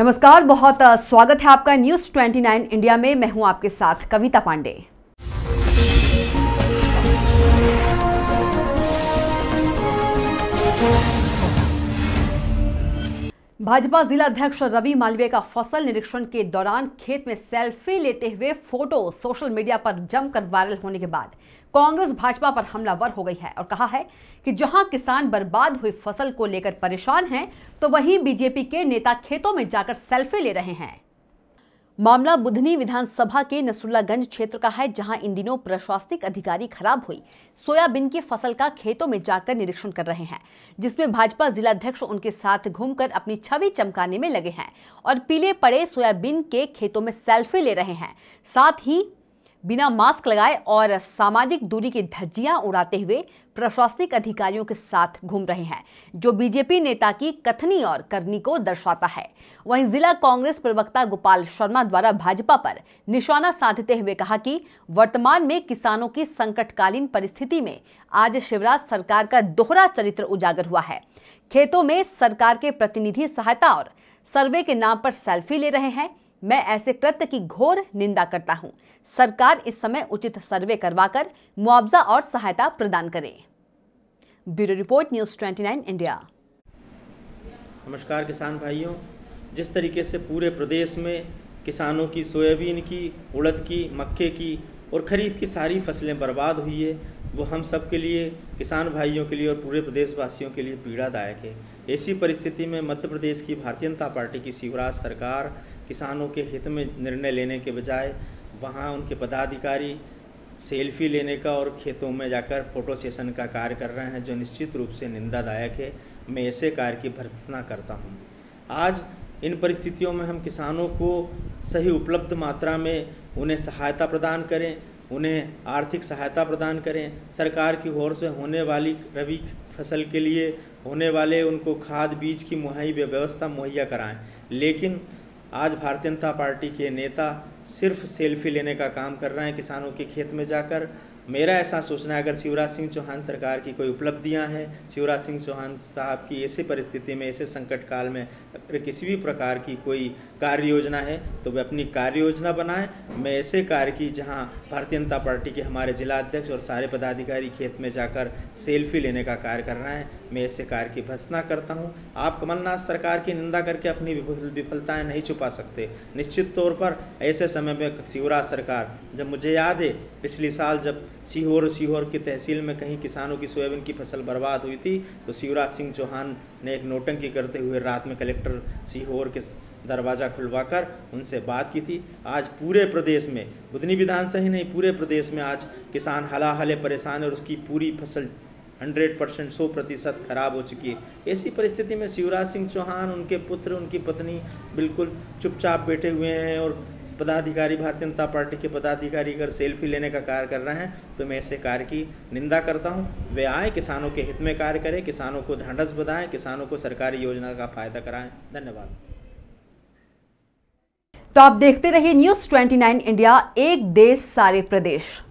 नमस्कार बहुत स्वागत है आपका न्यूज 29 इंडिया में मैं हूं आपके साथ कविता पांडे भाजपा जिला अध्यक्ष रवि मालवीय का फसल निरीक्षण के दौरान खेत में सेल्फी लेते हुए फोटो सोशल मीडिया पर जमकर वायरल होने के बाद कांग्रेस भाजपा पर हमलावर हो गई है और कहा है कि जहां किसान बर्बाद हुई फसल को लेकर परेशान हैं तो वहीं बीजेपी के नेता खेतों में जाकर सेल्फी ले रहे हैं मामला बुधनी विधानसभा के नसरुल्लागंज क्षेत्र का है जहां इन दिनों प्रशासनिक अधिकारी खराब हुई सोयाबीन की फसल का खेतों में जाकर निरीक्षण कर रहे हैं जिसमें भाजपा जिलाध्यक्ष उनके साथ घूमकर अपनी छवि चमकाने में लगे हैं और पीले पड़े सोयाबीन के खेतों में सेल्फी ले रहे हैं साथ ही बिना मास्क लगाए और सामाजिक दूरी की धज्जियां उड़ाते हुए प्रशासनिक अधिकारियों के साथ घूम रहे हैं जो बीजेपी नेता की कथनी और करनी को दर्शाता है वहीं जिला कांग्रेस प्रवक्ता गोपाल शर्मा द्वारा भाजपा पर निशाना साधते हुए कहा कि वर्तमान में किसानों की संकटकालीन परिस्थिति में आज शिवराज सरकार का दोहरा चरित्र उजागर हुआ है खेतों में सरकार के प्रतिनिधि सहायता और सर्वे के नाम पर सेल्फी ले रहे हैं मैं ऐसे कृत्य की घोर निंदा करता हूं। सरकार इस समय उचित सर्वे करवाकर मुआवजा और सहायता प्रदान करे ब्यूरो रिपोर्ट न्यूज 29 इंडिया नमस्कार किसान भाइयों जिस तरीके से पूरे प्रदेश में किसानों की सोयाबीन की उड़द की मक्के की और खरीफ की सारी फसलें बर्बाद हुई है वो हम सब के लिए किसान भाइयों के लिए और पूरे प्रदेशवासियों के लिए पीड़ादायक है ऐसी परिस्थिति में मध्य प्रदेश की भारतीय जनता पार्टी की शिवराज सरकार किसानों के हित में निर्णय लेने के बजाय वहाँ उनके पदाधिकारी सेल्फी लेने का और खेतों में जाकर फोटो सेशन का कार्य कर रहे हैं जो निश्चित रूप से निंदादायक है मैं ऐसे कार्य की भर्सना करता हूँ आज इन परिस्थितियों में हम किसानों को सही उपलब्ध मात्रा में उन्हें सहायता प्रदान करें उन्हें आर्थिक सहायता प्रदान करें सरकार की ओर से होने वाली रबी फसल के लिए होने वाले उनको खाद बीज की मुहैया व्यवस्था मुहैया कराएं लेकिन आज भारतीय जनता पार्टी के नेता सिर्फ सेल्फी लेने का काम कर रहे हैं किसानों के खेत में जाकर मेरा ऐसा सोचना है अगर शिवराज सिंह चौहान सरकार की कोई उपलब्धियां हैं शिवराज सिंह चौहान साहब की ऐसे परिस्थिति में ऐसे संकट काल में अगर किसी भी प्रकार की कोई कार्य योजना है तो वे अपनी कार्य योजना बनाएं मैं ऐसे कार्य की जहां भारतीय जनता पार्टी के हमारे जिला अध्यक्ष और सारे पदाधिकारी खेत में जाकर सेल्फी लेने का कार्य कर रहे हैं मैं ऐसे कार्य की भत्सना करता हूँ आप कमलनाथ सरकार की निंदा करके अपनी विफलताएँ नहीं छुपा सकते निश्चित तौर पर ऐसे समय में शिवराज सरकार जब मुझे याद है पिछले साल जब सीहोर और सीहोर की तहसील में कहीं किसानों की सोयाबीन की फसल बर्बाद हुई थी तो शिवराज सिंह चौहान ने एक नोटंकी करते हुए रात में कलेक्टर सीहोर के दरवाज़ा खुलवाकर उनसे बात की थी आज पूरे प्रदेश में बुधनी विधानसभा ही नहीं पूरे प्रदेश में आज किसान हला हले परेशान और उसकी पूरी फसल हंड्रेड परसेंट सौ प्रतिशत खराब हो चुकी है ऐसी परिस्थिति में शिवराज सिंह चौहान उनके पुत्र उनकी पत्नी बिल्कुल चुपचाप बैठे हुए हैं और पदाधिकारी भारतीय जनता पार्टी के पदाधिकारी अगर सेल्फी लेने का कार्य कर रहे हैं तो मैं ऐसे कार्य की निंदा करता हूँ वे आए किसानों के हित में कार्य करें किसानों को ढांढस बधाएं किसानों को सरकारी योजना का फायदा कराएं धन्यवाद तो आप देखते रहिए न्यूज ट्वेंटी इंडिया एक देश सारे प्रदेश